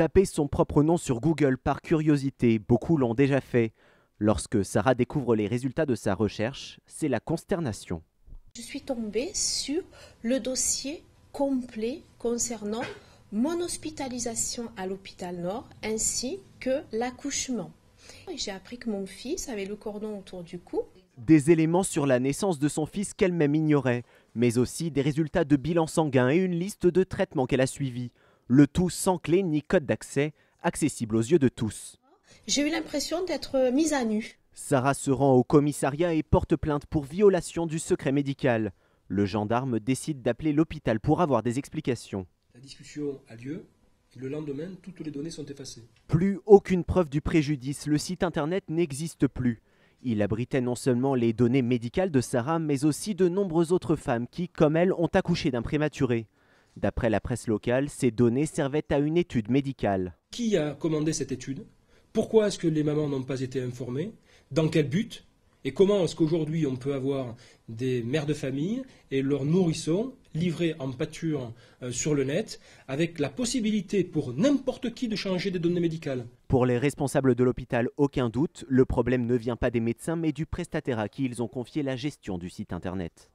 Taper son propre nom sur Google par curiosité, beaucoup l'ont déjà fait. Lorsque Sarah découvre les résultats de sa recherche, c'est la consternation. Je suis tombée sur le dossier complet concernant mon hospitalisation à l'hôpital Nord ainsi que l'accouchement. J'ai appris que mon fils avait le cordon autour du cou. Des éléments sur la naissance de son fils qu'elle-même ignorait, mais aussi des résultats de bilan sanguin et une liste de traitements qu'elle a suivis le tout sans clé ni code d'accès, accessible aux yeux de tous. J'ai eu l'impression d'être mise à nu. Sarah se rend au commissariat et porte plainte pour violation du secret médical. Le gendarme décide d'appeler l'hôpital pour avoir des explications. La discussion a lieu. et Le lendemain, toutes les données sont effacées. Plus aucune preuve du préjudice. Le site internet n'existe plus. Il abritait non seulement les données médicales de Sarah, mais aussi de nombreuses autres femmes qui, comme elle, ont accouché d'un prématuré. D'après la presse locale, ces données servaient à une étude médicale. Qui a commandé cette étude Pourquoi est-ce que les mamans n'ont pas été informées Dans quel but Et comment est-ce qu'aujourd'hui on peut avoir des mères de famille et leurs nourrissons livrés en pâture euh, sur le net, avec la possibilité pour n'importe qui de changer des données médicales. Pour les responsables de l'hôpital, aucun doute, le problème ne vient pas des médecins, mais du prestataire à qui ils ont confié la gestion du site Internet.